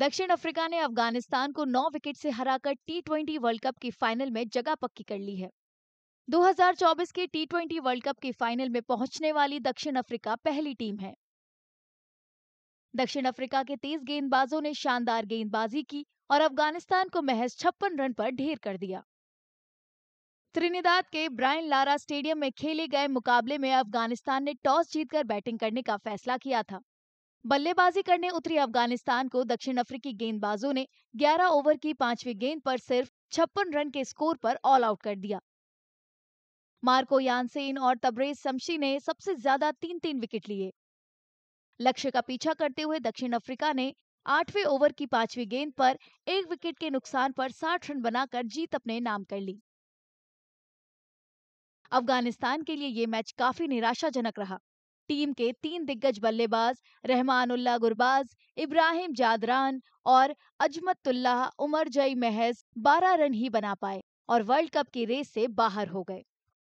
दक्षिण अफ्रीका ने अफगानिस्तान को 9 विकेट से हराकर टी वर्ल्ड कप की फाइनल में जगह पक्की कर ली है 2024 के टी वर्ल्ड कप के फाइनल में पहुंचने वाली दक्षिण अफ्रीका पहली टीम है दक्षिण अफ्रीका के तेज गेंदबाजों ने शानदार गेंदबाजी की और अफगानिस्तान को महज छप्पन रन पर ढेर कर दिया त्रिनिदाद के ब्रायन लारा स्टेडियम में खेले गए मुकाबले में अफगानिस्तान ने टॉस जीतकर बैटिंग करने का फैसला किया था बल्लेबाजी करने उतरी अफगानिस्तान को दक्षिण अफ्रीकी गेंदबाजों ने 11 ओवर की पांचवी गेंद पर सिर्फ छप्पन रन के स्कोर पर ऑल आउट कर दिया मार्को यानसेन और तबरेज शमशी ने सबसे ज्यादा तीन तीन विकेट लिए लक्ष्य का पीछा करते हुए दक्षिण अफ्रीका ने आठवें ओवर की पांचवी गेंद पर एक विकेट के नुकसान पर साठ रन बनाकर जीत अपने नाम कर ली अफगानिस्तान के लिए ये मैच काफी निराशाजनक रहा टीम के तीन दिग्गज बल्लेबाज रहमानुल्ला गुरबाज इब्राहिम जादरान और अजमतुल्लाह उमर जई महज 12 रन ही बना पाए और वर्ल्ड कप की रेस से बाहर हो गए